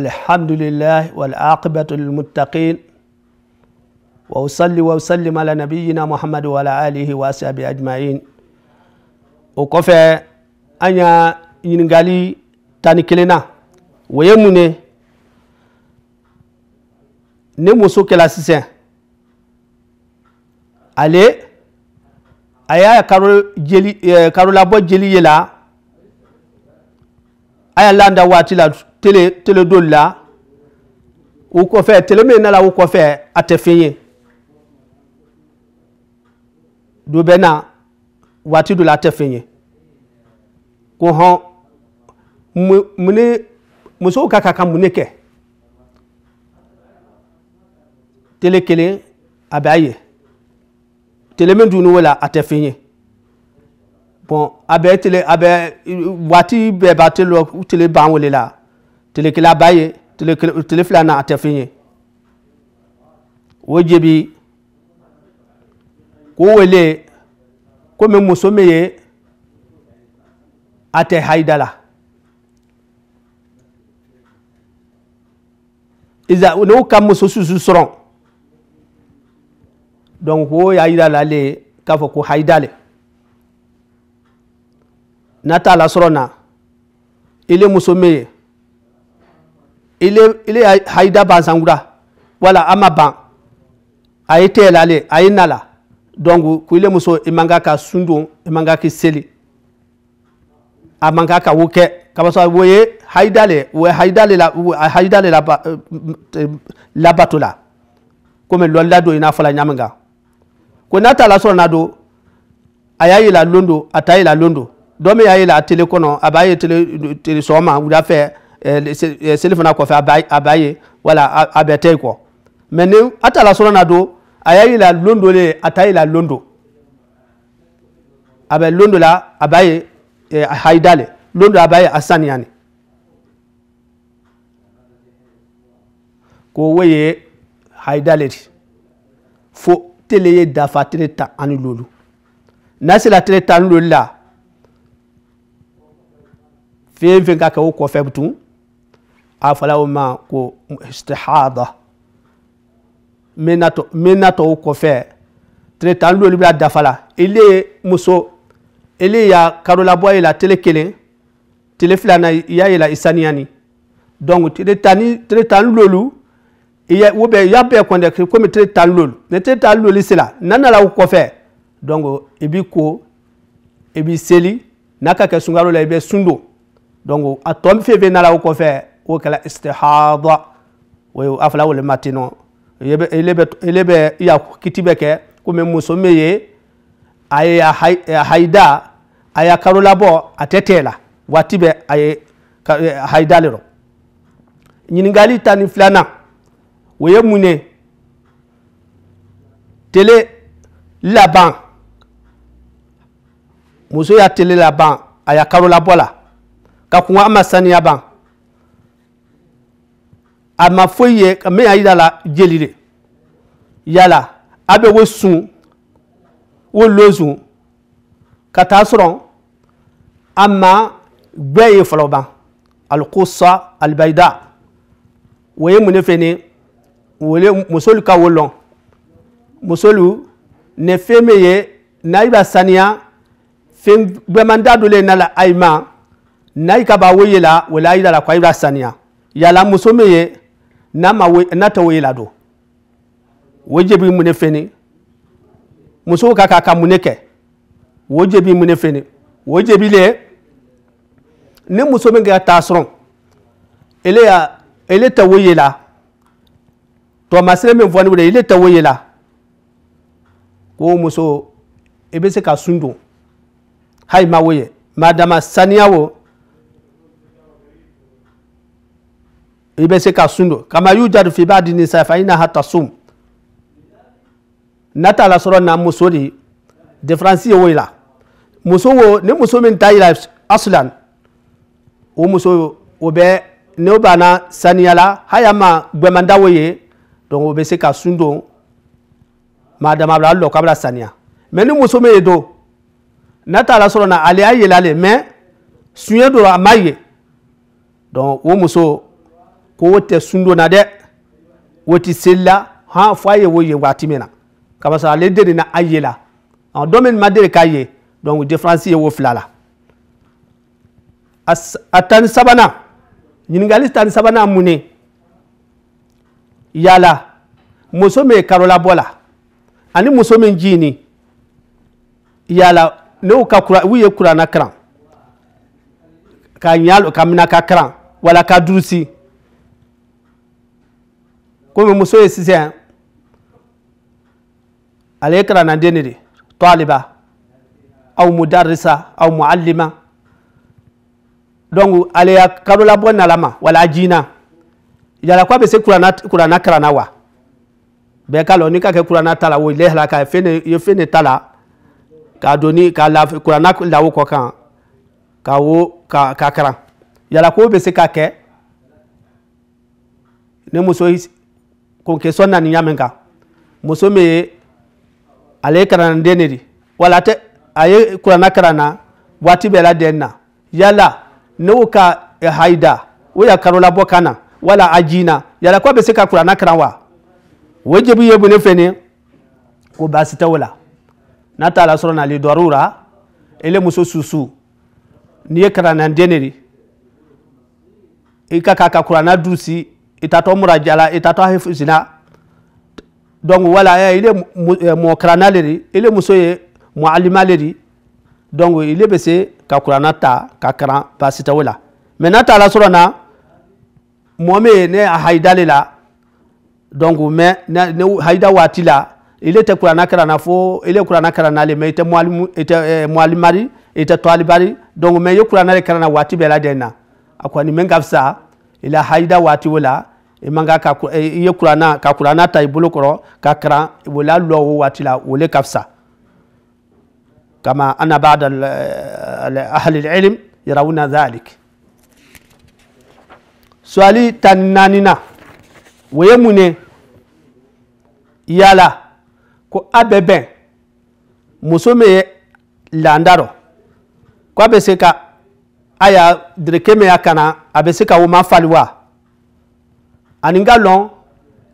الحمد لله والعاقبة للمتقين وأصلي وأسلم على نبينا محمد وعلى آله وأصحابه أجمعين وكفى أن ينقلي تانكلنا ويمني ne muso kɛla أيا ale جلي y'a karo jeli karolabɔ jeli ye a tele tele do la wo kɔfɛ tele min nala wo kɔfɛ a tɛ fɛn ye do bɛ na waati do la a tɛ fɛn ye ko hɔn mun ne musow ka kan ka mun ne kɛ tele kelen a bɛ a ye tele min dun o la a tɛ fɛn ye bɔn a bɛ tele a bɛ waati bɛɛ b'a tele ban wele la telekele abaye tele fila na atɛfin ye o jebi k'o wele komi muso min ye a tɛ hayida la iza n'o ka muso susu sɔrɔ donc k'o y'a yira la ale k'a fɔ ko hayida le n'a t'a la sɔrɔ na ile e muso min ye ile ile haida ban sangura wala ama ban a ye tɛɛ lale a ye nala donc ko ile muso i man ka ka sun don i man ka seli a man ka ka wo kɛ kabasɔ wo ye haida le wo ye haida le la wo a haida le laba labato la euh, euh, komi lɔlila don i n'a fɔla ɲamin kan ko n'a t'a la sɔrɔ n'a don a y'a yɛlɛ londo a t'a yɛlɛ londo dɔ min y'a yɛlɛ a tele kɔnɔ a b'a ye tele tele sɔgɔma wula fɛ seli fana kɔfɛ a ba ye wala a bɛ tɛ kɔ mɛ ni a ta la sɔrɔ na don a y'a yira londo le a ta yira londo a bɛ londo la a ba ye eh, a hayida le londo a ba ye a saniya ne ko wo ye hayida le di fo tele ye dafa tele tan ani lolu n'a sera tele tan ani lolu la fɛn fɛn ka kɛ o kɔfɛ tun. a fɔla o ma ko istihada min na tɔ o kɔfɛ tile tan ni duuru bɛ a dafa la ile muso ile y'a karolabɔ ye la tele kelen tele filanan i y'a ye la i saniya ni donc tile tan ni tile tan ni duuru i y'a ou bien i y'a bɛɛ kɔntɛ komi tile tan ni duuru ni tile tan ni duuru sera n'a nana o kɔfɛ donc i b'i ko i b'i seli n'a ka kɛ sunkalo la i bɛ sun don donc a tɔ min fɛn fɛn nana o kɔfɛ. wo kɛla istihada o a fɔla wole ma ten nɔ ele bɛ ya kiti bɛ kɛ komi muso min ye a ye haida a ya karo labɔ a tɛ tɛ la waati bɛ a ye haida le rɔ ɲininkali ta ni filanan o ye mun ye tele laban muso y'a tele laban a ya karo labɔ la ka kun a ma saniya ban a ma foyi ye ka min y'a yira la jeli de yala a bɛ wo sun wo lozun ka taa sɔrɔ a ma gbɛɛ ye fɔlɔ ban alikosa alibayida o ye mun de fɛ ni wole musolu ka wo musolu ne fɛn min ye n'a yi ba saniya fɛn gbɛmanda dolen na la ayi ma n'a yi ka ba wo ye la wala ayi la la ko ayi ba saniya yala muso min ye na ma we na ta we lado wo jẹ̀bi mun ne fene musow ka ka ka mun ne kɛ ne ni muso min ka taa sɔrɔ ele ya ele ta wo la tɔmasɛnɛ min fɔ ne wele ele ta wo la ko muso i e bɛ se ka sun don ma wo madama saniya wo. bɛ se ka sun don kama y'u jaabi f'i b'a di nin na ha nata la sɔrɔ na muso de diferansi ye la muso wo ni muso min ta yira asilan o muso o bɛ n'o banna saniyala haya ma gbɛmanda o ye donc o bɛ se ka sun don dama bila lɔ k'a saniya mɛ ni muso min ye don nata la sɔrɔ na ale y'a yɛlɛ ale mɛ sunyɛ dɔ a ma ye donc o muso ko tɛ sundo na dɛ o ti seli la han fɔ a ye o ye waati min na de na a ye la ɔ dɔ min ma k'a ye donc différence ye o fila la a tan ni sabanan tan ni sabanan yala muso min karola bɔ ani muso min jiginni yala ne ka kura u ye kuranna kalan ka ɲa ka ka kalan wala ka durusi komi muso ye sisan ale ye kalanden de de taliba aw mudarisa aw muallima donc ale ya kalolabɔ nalama wala jina yala ko a bɛ se kurana kurana karana wa bɛɛ ka lɔ ni ka kɛ kurana ta la o ye lahala ka ye fɛn de ta la k'a don ni ka la kurana lawo kɔ kan ka wo ka ka karan yala ko bɛ se ka kɛ ni muso k'o sonna ni nyamenga musome ale ye kalanden wala te a ye kuranna wati bela denna yala nuka e eh, haida o karola bokana wala ajina yala kwa beseka se ka kuranna kalan wa o jaabi ye bon ne fɛ ko basi tawla o la n'a t'a la sɔrɔ n'ale dɔrɔn la ele muso susu n'i ye kalanden de di i e ka k'a itatɔ murajala itatɔ hafi zina donc wala ya eh, ile mɔkrana eh, le di ile muso ye mɔalima le di donc ile bɛ se ka kurana ta ka karan baasi tɛ o la mɛ n'a taara sɔrɔ na mɔɔ min ne hayida le la donc mɛ ne hayida waati la ile tɛ kurana karana fo ile kurana karana le mɛ i tɛ mɔalimu i tɛ eh, mɔalimari i tɛ tɔalibari donc mɛ i ye kurana le karana waati bɛɛ lajɛlen na a kɔni min ka fisa. ila haida waatiw la i man ka i ye kurana ka kurana ta i bolo kɔrɔ ka karan i lɔ waati la wole ka fisa kama ana ba'da ahli ilm yarawna dhalik swali tan nanina ye mune yala ko a bɛ bɛn muso min ye rɔ ko a bɛ se ka aya dirike min y'a kana a ka woma fali wa ani ka lɔn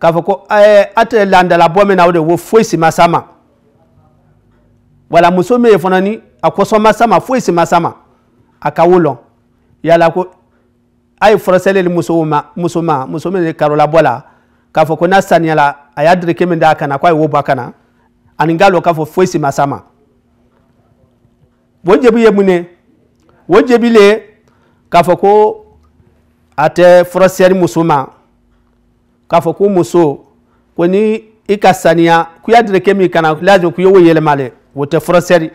k'a fɔ ko ɛɛ a na o wo foyi si wala muso min ye fana ni a kɔsɔn ma yala ko a ye fɔrɔsɛli ni muso ma muso ma muso k'a fɔ ko n'a saniyala a y'a kana k'a wo bɔ a kana ka lɔn k'a fɔ foyi si ma wo jebi le k'a fɔ ko a tɛ furasiyɛri muso ma k'a fɔ ko muso ko ni i ka saniya k'i y'a dire kɛ min kana lajɔ k'i y'o yɛlɛma dɛ o tɛ furasiyɛri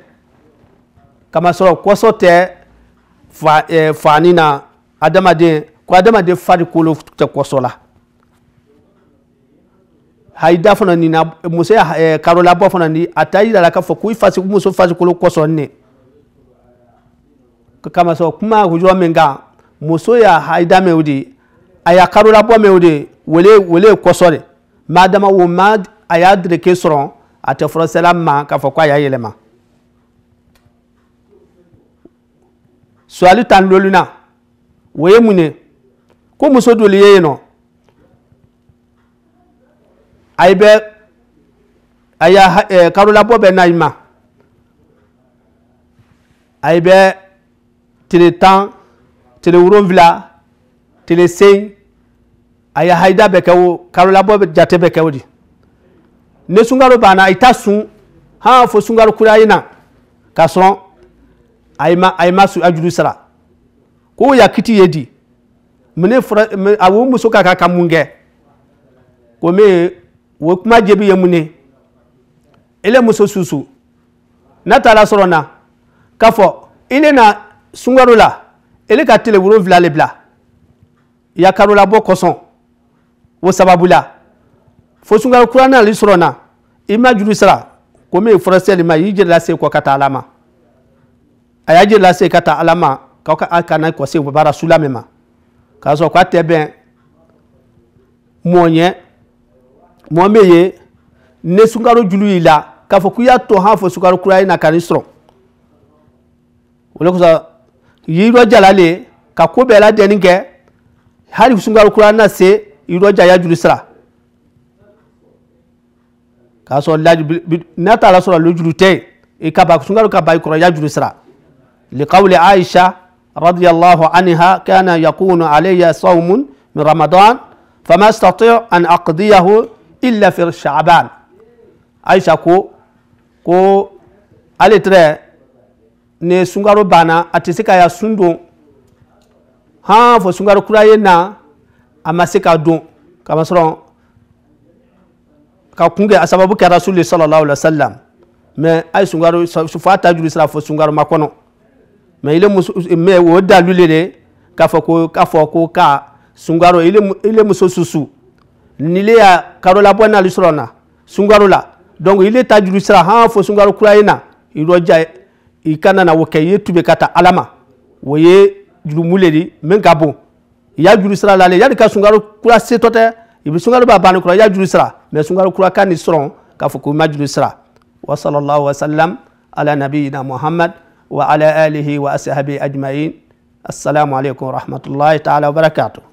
kamasɔrɔ kɔsɔ tɛ fa ɛɛ faani na adamaden ko adamaden farikolo tɛ kɔsɔ la hayida fana nin na muso ya ɛɛ karolabɔ fana nin a ta yira la k'a fɔ ko i fasi muso fasikolo kɔsɔ nin de kama sɔ kuma wujɔ min kan muso y'a hayida mɛw de ye a y'a karolabɔ mɛw de ye wele wele kɔsɔ de madama o ma a y'a dereke sɔrɔ a tɛ furasɛla ma k'a fɔ ko a y'a yɛlɛma suwali tan lolina o ye mun ye ko muso doli ye yen nɔ a eh, bɛ a y'a karolabɔ bɛ na i ma a bɛ tile tan tile wolonfila tile seegin a ye hayida bɛɛ kɛ o karolabɔ jate bɛɛ kɛ o de ne sunkalo banna a yi ta sun han fo sunkalo kura in na ka sɔrɔ a yi ma a yi ma a juru sara ko ya kiti ye di mene fɔra mɛ a wo muso ka kan ka mun kɛ ko me wo kuma jɛbi ye mun ye ele muso susu n'a taara sɔrɔ na ka fɔ ile na sunkaro la ele ka tile wolonfila le bila yakarola bɔ kɔsɔn o sababu la fo sunkaro kura n'ale sɔrɔ na i ma juru sara ko min ye fɔrɔsɛ le ma y'i jeli lase kɔ ka taa ala ma a y'a jeli lase ka taa ala ma k'aw ka a kana kɔ se baara sula min ma k'a sɔrɔ k'a tɛ bɛn mɔnyɛ mɔ min ye ne sunkaro julu y'i la k'a fɔ k'i y'a to han fo sunkaro kura in na ka n'i sɔrɔ o de kosɔn yiro jalale ka ko bɛɛ ladɛnni kɛ hali sunkalo kura na se yiro ja yajuru sira k'a sɔrɔ lajuru n'a taara sɔrɔ lujuru tɛ yen i e ka ba sunkalo ka ba i kɔrɔ yajuru sira likawuli aisha radiyallahu anha kana yakunu aleya sawmun min ramadan fama astati an aqdiyahu illa fi sha'ban aisha ko ko ale tɛrɛ ne sunkaro bana a tɛ se ka ya sun don han fo sunkaro kura ye na a ma se ka don kamasɔrɔ ka kun kɛ a sababu kɛra sulu sallallahu alaihi wa me mɛ a ye sunkaro fo a fo sunkaro ma kɔnɔ ile muso mɛ o dalile de k'a fɔ ko k'a fɔ ko ka sunkaro ile ile muso susu nile ya karo labɔ n'ale sɔrɔ na sunkaro la donc ile ta juru sira han fo sunkaro kura ye na irɔja ikana na wo kɛ i ye tube ka ta ala ma o ye jurumu le di y'a juru sira lale yanni ka sunkalo kula setɔ tɛ i bi b'a banu kula y'a julu sala me sunkalo kula kani ni k'a fɔ ko i ma juru sira wa sallallahu wa sallam ala nabiyina muhammad wa ala alihi wa ashabi ajma'in assalamu alaikum wa rahmatullahi ta'ala wa barakatuh